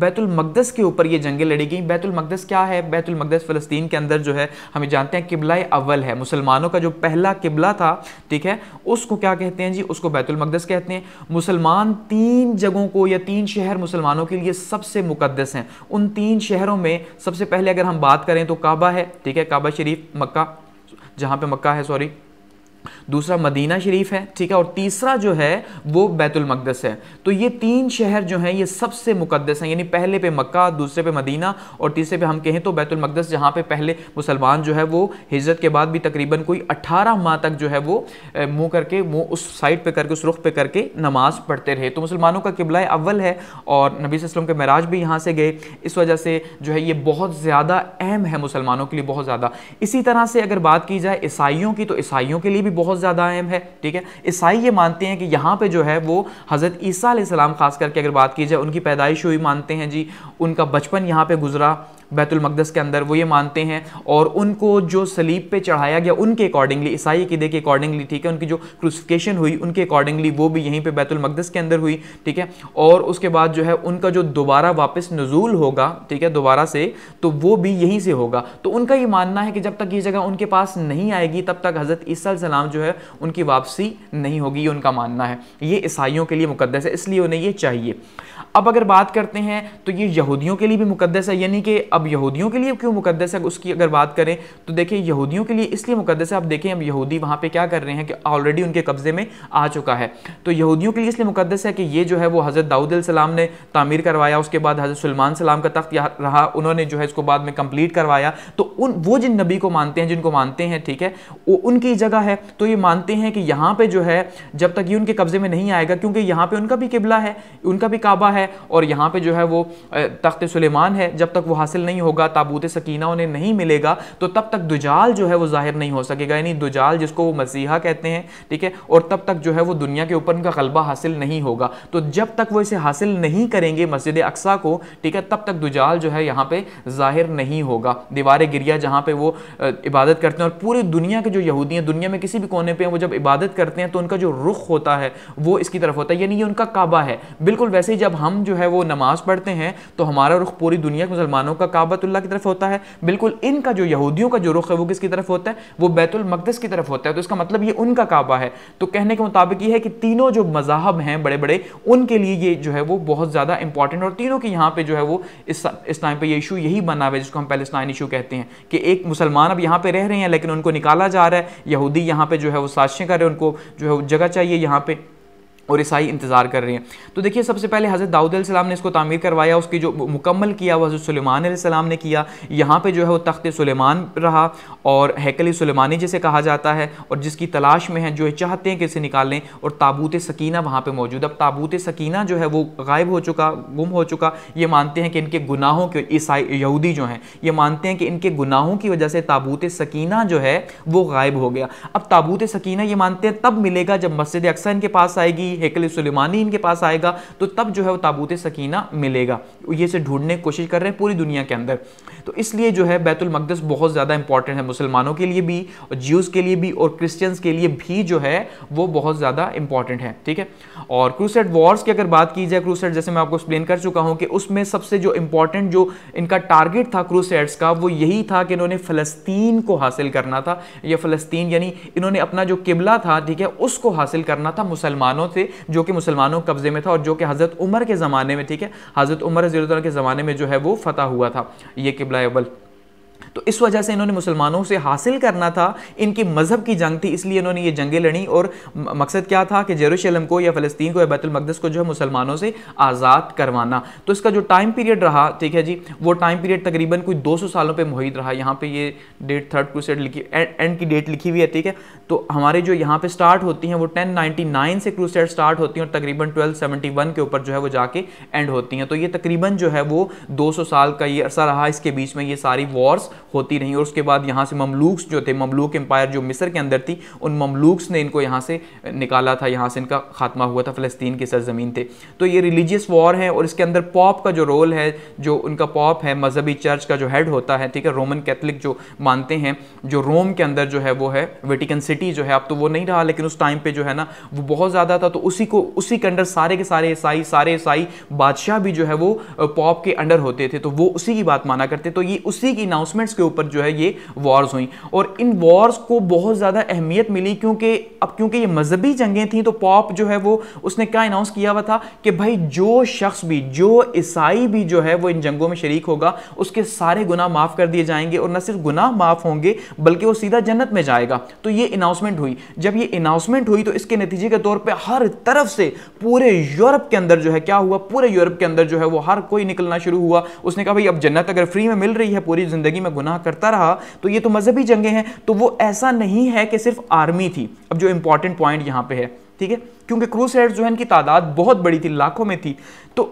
बैतुल मकदस के ऊपर ये जंगें लड़ी गई बैतुल मकदस क्या है बैतुल मकदस फ़लस्तीन के अंदर जो है हमें जानते हैं किबला अव्वल है मुसलमानों का जो पहला किबला था ठीक है उसको क्या कहते हैं जी उसको बैतुल मकदस कहते हैं मुसलमान तीन जगहों को या तीन शहर मुसलमानों के लिए सबसे मुकदस हैं उन तीन शहरों में सबसे पहले अगर हम बात करें तो काबा है ठीक है काबा शरीफ मक्का जहाँ पे मक्का है सॉरी दूसरा मदीना शरीफ है ठीक है और तीसरा जो है वो बैतुल मकदस है तो ये तीन शहर जो हैं ये सबसे मुकद्दस हैं यानी पहले पे मक्का दूसरे पे मदीना और तीसरे पे हम कहें तो बैतुल मकदस जहाँ पे पहले मुसलमान जो है वो हिजरत के बाद भी तकरीबन कोई 18 माह तक जो है वो मुँह करके मुँह उस साइड पर करके उस रुख पर करके नमाज़ पढ़ते रहे तो मुसलमानों का किबला अव्वल है और नबी वसलम के महराज भी यहाँ से गए इस वजह से जो है ये बहुत ज़्यादा अहम है मुसलमानों के लिए बहुत ज़्यादा इसी तरह से अगर बात की जाए ईसाइयों की तो ईसाइयों के लिए भी भी बहुत ज़्यादा अहम है ठीक है ईसाई ये मानते हैं कि यहाँ पे जो है वो हज़रत ईसा सलाम खास करके अगर बात की जाए उनकी पैदाइश हुई मानते हैं जी उनका बचपन यहाँ पे गुजरा बैतुलमकदस के अंदर वो ये मानते हैं और उनको जो सलीब पे चढ़ाया गया उनके अकॉर्डिंगली ईसाई अकीदे के अकॉर्डिंगली ठीक है उनकी जो क्रूसिफिकेशन हुई उनके अकॉर्डिंगली वो भी यहीं पर बैतुलमकदस के अंदर हुई ठीक है और उसके बाद जो है उनका जो दोबारा वापस नजूल होगा ठीक है दोबारा से तो वो भी यहीं से होगा तो उनका ये मानना है कि जब तक ये जगह उनके पास नहीं आएगी तब तक हज़रत ईसा सलाम जो है उनकी वापसी नहीं होगी ये उनका मानना है ये ईसाइयों के लिए मुकदस है इसलिए उन्हें ये चाहिए अब अगर बात करते हैं तो ये यहूदियों के लिए भी मुकदस है यानी कि अब यहूदियों के लिए क्यों मुकदस है उसकी अगर बात करें तो देखिए यहूदियों के लिए इसलिए मुकदस है आप देखें अब यहूदी वहाँ पर क्या कर रहे हैं कि ऑलरेडी उनके कब्जे में आ चुका है तो यहूदियों के लिए इसलिए मुकदस है कि ये जो है वो हज़रत दाऊद सलाम ने तमीर करवाया उसके बाद हज़रत सलमान सलाम का तख्त रहा उन्होंने जो है इसको बाद में कंप्लीट करवाया तो उन वो जिन नबी को मानते हैं जिनको मानते हैं ठीक है वो उनकी जगह है तो ये मानते हैं कि यहाँ पर जो है जब तक ये उनके कब्जे में नहीं आएगा क्योंकि यहाँ पर उनका भी किबला है उनका भी काबा है है और यहाँ पर जो है वो तख्त सलेमान है जब तक वो हासिल नहीं होगा ताबूत सकीना उन्हें नहीं मिलेगा तो तब तक दुजाल जो है वो जाहिर नहीं हो सकेगा यानी दुजाल जिसको वो मसीहा कहते हैं ठीक है और तब तक जो है वो दुनिया के ऊपर उनका गलबा हासिल नहीं होगा तो जब तक वो इसे हासिल नहीं करेंगे मस्जिद अक्सा को ठीक है तब तक दुजाल जो है यहाँ पर जाहिर नहीं होगा दीवार गिरिया जहाँ पर वो इबादत करते हैं और पूरी दुनिया के जो यहूदी हैं दुनिया में किसी भी कोने पर वो जब इबादत करते हैं तो उनका जो रुख होता है वो इसकी तरफ होता है यानी ये उनका काबा है बिल्कुल वैसे ही जब हम हम जो है वो नमाज़ पढ़ते हैं तो हमारा रुख पूरी दुनिया के मुसलमानों का काबतुल्ला की तरफ होता है बिल्कुल इनका जो यहूदियों का जो रुख है वो किसकी तरफ होता है वो बैतुलमकदस की तरफ होता है तो इसका मतलब ये उनका काबा है तो कहने के मुताबिक ये है कि तीनों जो मजाहब हैं बड़े बड़े उनके लिए ये जो है वो बहुत ज़्यादा इंपॉर्टेंट और तीनों के यहाँ पर जो है वो इस टाइम पर यह इशू यही बना हुआ है जिसको हम पैलेस्टाइन इशू कहते हैं कि एक मुसलमान अब यहाँ पर रह रहे हैं लेकिन उनको निकाला जा रहा है यहूदी यहाँ पर जो है वो साजिशें कर रहे हैं उनको जो है वो जगह चाहिए यहाँ पर और ईसाई इंतज़ार कर रहे हैं तो देखिए सबसे पहले हज़रत दाऊद सलाम ने इसको तामीर करवाया उसकी जो मुकम्मल किया वो हज़रत सलेमान सलाम ने किया यहाँ पे जो है वो तख्त सुलेमान रहा और हैकल सुलेमानी जिसे कहा जाता है और जिसकी तलाश में है जो है चाहते हैं कि इसे निकालें और ताबूत सकीना वहाँ पर मौजूद अब ताबूत सकीना जो है वो गायब हो चुका गुम हो चुका ये मानते हैं कि इनके गुनाहों के ईसाई यहूदी जो हैं ये मानते हैं कि इनके गुनाहों की वजह से ताबूत सकीना जो है वो गायब हो गया अब ताबूत सकीना ये मानते हैं तब मिलेगा जब मस्जिद अक्सर इनके पास आएगी हेकल सुलेमानी इनके पास आएगा तो तब जो है वो ताबूत सकीना मिलेगा ये से ढूंढने की कोशिश कर रहे हैं पूरी दुनिया के अंदर तो इसलिए जो है बैतुलमकदस बहुत ज़्यादा इंपॉर्टेंट है मुसलमानों के लिए भी और ज्यूज़ के लिए भी और क्रिश्चियंस के लिए भी जो है वो बहुत ज़्यादा इंपॉर्टेंट है ठीक है और क्रूसेट वॉर्स की अगर बात की जाए क्रूसेट जैसे मैं आपको एक्सप्लेन कर चुका हूँ कि उसमें सबसे जो इंपॉर्टेंट जो इनका टारगेट था क्रूसेट्स का वो यही था कि इन्होंने फ़लस्तीन को हासिल करना था या फ़लस्तीन यानी इन्होंने अपना जो किबला था ठीक है उसको हासिल करना था मुसलमानों से जो कि मुसलमानों के कब्जे में था और जो कि हज़रत उमर के ज़माने में ठीक है हज़रत उमर के ज़माने में जो है वो फतह हुआ था ये किबला अबल तो इस वजह से इन्होंने मुसलमानों से हासिल करना था इनकी मज़हब की जंग थी इसलिए इन्होंने ये जंगें लड़ी और मकसद क्या था कि जेरूशलम को या फ़लस्तीन को या बैतुलमकदस को जो है मुसलमानों से आज़ाद करवाना तो इसका जो टाइम पीरियड रहा ठीक है जी वो टाइम पीरियड तकरीबन कोई 200 सालों पर मुहित रहा यहाँ पर ये डेट थर्ड क्रूसेड लिखी एंड की डेट लिखी हुई है ठीक है तो हमारे जो यहाँ पर स्टार्ट होती हैं वो टेन से क्रूसेड स्टार्ट होती हैं और तकरीबन ट्वेल्व के ऊपर जो है वो जाके एंड होती हैं तो ये तकरीबन जो है वो दो साल का ये अरसा रहा इसके बीच में ये सारी वॉर्स होती रहीं और उसके बाद यहाँ से ममलूक्स जो थे ममलूक एम्पायर जो मिस्र के अंदर थी उन ममलूक्स ने इनको यहाँ से निकाला था यहाँ से इनका खात्मा हुआ था फ़लस्तीन की सरजमीन थे तो ये रिलीजियस वॉर है और इसके अंदर पॉप का जो रोल है जो उनका पॉप है मजहबी चर्च का जो हेड होता है ठीक है रोमन कैथलिक जो मानते हैं जो रोम के अंदर जो है वो है वेटिकन सिटी जो है अब तो वो नहीं रहा लेकिन उस टाइम पर जो है ना वो बहुत ज़्यादा था तो उसी को उसी के अंडर सारे के सारे ईसाई सारे ईसाई बादशाह भी जो है वो पॉप के अंडर होते थे तो वो उसी की बात माना करते तो ये उसी की अनाउंसमेंट इन्वेस्टमेंट्स के ऊपर जो है ये वॉर्स हुई और इन वॉर्स को बहुत ज़्यादा अहमियत मिली क्योंकि अब क्योंकि ये मजहबी जंगें थी तो पॉप जो है वो उसने क्या अनाउंस किया हुआ था कि भाई जो शख्स भी जो ईसाई भी जो है वो इन जंगों में शरीक होगा उसके सारे गुनाह माफ़ कर दिए जाएंगे और न सिर्फ गुनाह माफ़ होंगे बल्कि वो सीधा जन्नत में जाएगा तो ये अनाउंसमेंट हुई जब ये अनाउंसमेंट हुई तो इसके नतीजे के तौर पर हर तरफ से पूरे यूरोप के अंदर जो है क्या हुआ पूरे यूरोप के अंदर जो है वो हर कोई निकलना शुरू हुआ उसने कहा भाई अब जन्नत अगर फ्री में मिल रही है पूरी ज़िंदगी में गुनाह करता रहा तो ये तो मजहबी जंगें हैं तो वो ऐसा नहीं है कि सिर्फ आर्मी थी अब जो इंपॉर्टेंट पॉइंट यहाँ पे है ठीक है क्योंकि क्रूसेडर्स जो है इनकी तादाद बहुत बड़ी थी लाखों में थी तो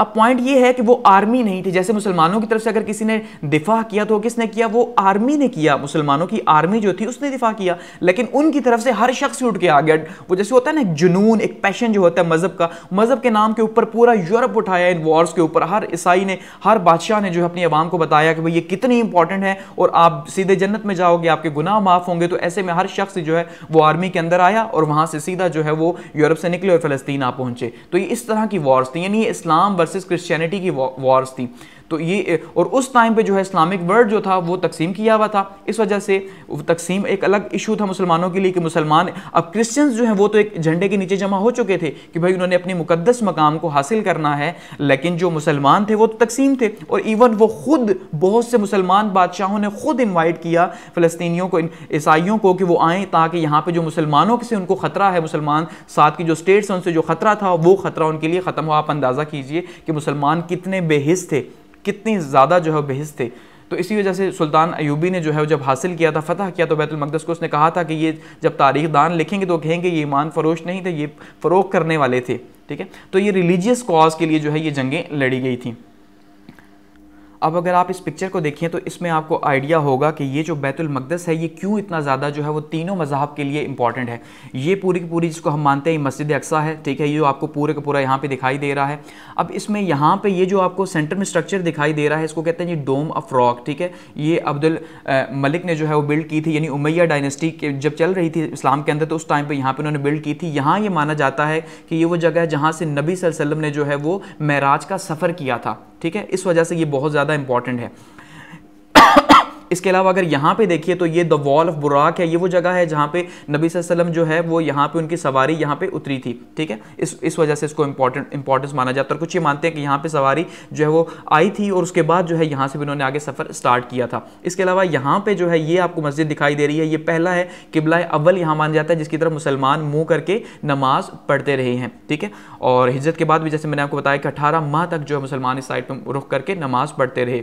अब पॉइंट ये है कि वो आर्मी नहीं थी जैसे मुसलमानों की तरफ से अगर किसी ने दिफा किया तो किसने किया वो आर्मी ने किया मुसलमानों की आर्मी जो थी उसने दिफा किया लेकिन उनकी तरफ से हर शख्स उठ के आ गया वो जैसे होता है ना जुनून एक पैशन जो होता है मज़हब का मज़हब के नाम के ऊपर पूरा यूरोप उठाया इन वॉर्स के ऊपर हर ईसाई ने हर बादशाह ने जो है अपनी आवाम को बताया कि भाई ये कितनी इंपॉर्टेंट है और आप सीधे जन्नत में जाओगे आपके गुनाह माफ़ होंगे तो ऐसे में हर शख्स जो है वो आर्मी के अंदर आया और वहां से सीधा जो है वो यूरोप से निकले और फ़लस्तीन आ पहुंचे तो ये इस तरह की वॉर्स थी यानी इस्लाम वर्सेस क्रिश्चियनिटी की वॉर्स थी तो ये और उस टाइम पे जो है इस्लामिक वर्ल्ड जो था वो तकसीम किया हुआ था इस वजह से तकसीम एक अलग इशू था मुसलमानों के लिए कि मुसलमान अब क्रिश्चियंस जो हैं वो तो एक झंडे के नीचे जमा हो चुके थे कि भाई उन्होंने अपने मुकदस मकाम को हासिल करना है लेकिन जो मुसलमान थे वो तो तकसीम थे और इवन वो खुद बहुत से मुसलमान बादशाहों ने खुद इन्वाइट किया फ़लस्तियों को ईसाइयों को कि वो आएँ ताकि यहाँ पर जो मुसलमानों से उनको ख़तरा है मुसलमान साथ की जो स्टेट्स हैं उनसे जो ख़तरा था वो ख़तरा उनके लिए ख़त्म हो आप अंदाज़ा कीजिए कि मुसलमान कितने बेहिस थे कितनी ज़्यादा जो है बहस थे तो इसी वजह से सुल्तान अयूबी ने जो है जब हासिल किया था फतह किया तो बैतुलमकदस को उसने कहा था कि ये जब तारीख दान लिखेंगे तो कहेंगे ये ईमान फरोश नहीं थे ये फ़रोग करने वाले थे ठीक है तो ये रिलीजियस कॉज के लिए जो है ये जंगें लड़ी गई थी अब अगर आप इस पिक्चर को देखें तो इसमें आपको आइडिया होगा कि ये जो बैतुल मकदस है ये क्यों इतना ज़्यादा जो है वो तीनों मजहब के लिए इंपॉर्टेंट है ये पूरी की पूरी जिसको हम मानते हैं मस्जिद अक्सा है ठीक है ये जो आपको पूरे का पूरा यहाँ पे दिखाई दे रहा है अब इसमें यहाँ पे ये जो आपको सेंटर में स्ट्रक्चर दिखाई दे रहा है इसको कहते हैं ये डोम ऑफ रॉक ठीक है ये अब्दुल मलिक ने जो है वो बिल्ड की थी यानी उमैया डायनेस्टी के जब चल रही थी इस्लाम के अंदर तो उस टाइम पर यहाँ पर उन्होंने बिल्ड की थी यहाँ ये माना जाता है कि ये वो जगह है जहाँ से नबी सल्लम ने जो है वो महराज का सफ़र किया था ठीक है इस वजह से ये बहुत ज़्यादा इंपॉर्टेंट है इसके अलावा अगर यहाँ पे देखिए तो ये द वॉल ऑफ बुराक है ये वो जगह है जहाँ पे नबी वसल्लम जो है वो यहाँ पे उनकी सवारी यहाँ पे उतरी थी ठीक है इस इस वजह से इसको इंपॉर्टेंट इंपॉर्टेंस माना जाता है कुछ ये मानते हैं कि यहाँ पे सवारी जो है वो आई थी और उसके बाद जो है यहाँ से भी उन्होंने आगे सफ़र स्टार्ट किया था इसके अलावा यहाँ पर जो है ये आपको मस्जिद दिखाई दे रही है ये पहला है किबला अव्वल यहाँ माना जाता है जिसकी तरफ मुसलमान मुँह करके नमाज पढ़ते रहे हैं ठीक है और हिजरत के बाद भी जैसे मैंने आपको बताया कि अठारह माह तक जो है मुसलमान इस साइड पर रुख करके नमाज पढ़ते रहे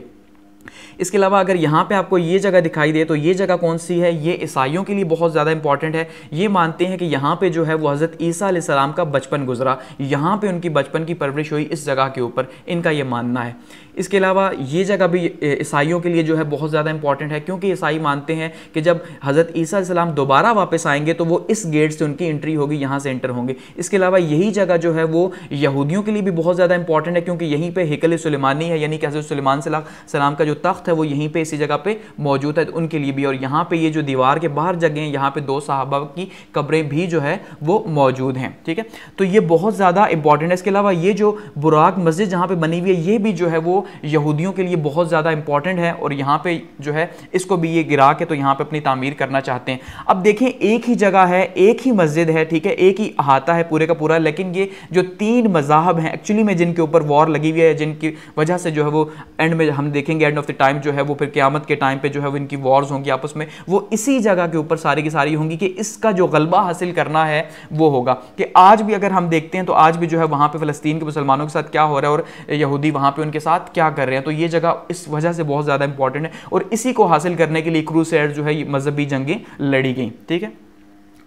इसके अलावा अगर यहाँ पे आपको ये जगह दिखाई दे तो ये जगह कौन सी है ये ईसाइयों के लिए बहुत ज़्यादा इंपॉर्टेंट है ये मानते हैं कि यहाँ पे जो है वो हज़रत ईसा सलाम का बचपन गुजरा यहाँ पे उनकी बचपन की परवरिश हुई इस जगह के ऊपर इनका ये मानना है इसके अलावा ये जगह भी ईसाइयों के लिए जो है बहुत ज़्यादा इंपॉर्टेंट है क्योंकि ईसाई मानते हैं कि जब हज़रत ईसा सलाम दोबारा वापस आएंगे तो वो इस गेट से उनकी एंट्री होगी यहाँ से एंटर होंगे इसके अलावा यही जगह जो है वो यहूदियों के लिए भी बहुत ज़्यादा इंपॉर्टेंट है क्योंकि यहीं पर हिकल सलेमानी है यानी कि हज़रत सलेमान सलाम का जो तख्त है वो यहीं पे इसी जगह पे मौजूद है तो उनके लिए भी और यहाँ पे ये जो दीवार के बाहर जगह हैं यहाँ पे दो साहबा की कब्रें भी जो है वो मौजूद हैं ठीक है तो ये बहुत ज़्यादा इंपॉर्टेंट है इसके अलावा ये जो बुराक मस्जिद जहाँ पर बनी हुई है ये भी जो है वो यहूदियों के लिए बहुत ज़्यादा इंपॉर्टेंट है और यहाँ पर जो है इसको भी ये गिरा के तो यहाँ पर अपनी तामीर करना चाहते हैं अब देखें एक ही जगह है एक ही मस्जिद है ठीक है एक ही अहाता है पूरे का पूरा लेकिन ये जो तीन मजाहब हैं एक्चुअली में जिनके ऊपर वॉर लगी हुई है जिनकी वजह से जो है वो एंड में हम देखेंगे एंड ऑफ द टाइम जो है वो फिर क्यामत के टाइम पे जो है वो इनकी वॉर्स होंगी आपस में वो इसी जगह के ऊपर सारी की सारी होंगी कि इसका जो गलबा हासिल करना है वो होगा कि आज भी अगर हम देखते हैं तो आज भी जो है वहाँ पर फ़लस्तीन के मुसलमानों के साथ क्या हो रहा है और यहूदी वहाँ पर उनके साथ क्या कर रहे हैं तो ये जगह इस वजह से बहुत ज़्यादा इंपॉर्टेंट है और इसी को हासिल करने के लिए क्रूसेड जो है मजहबी जंगें लड़ी गई ठीक है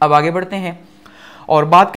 अब आगे बढ़ते हैं और बात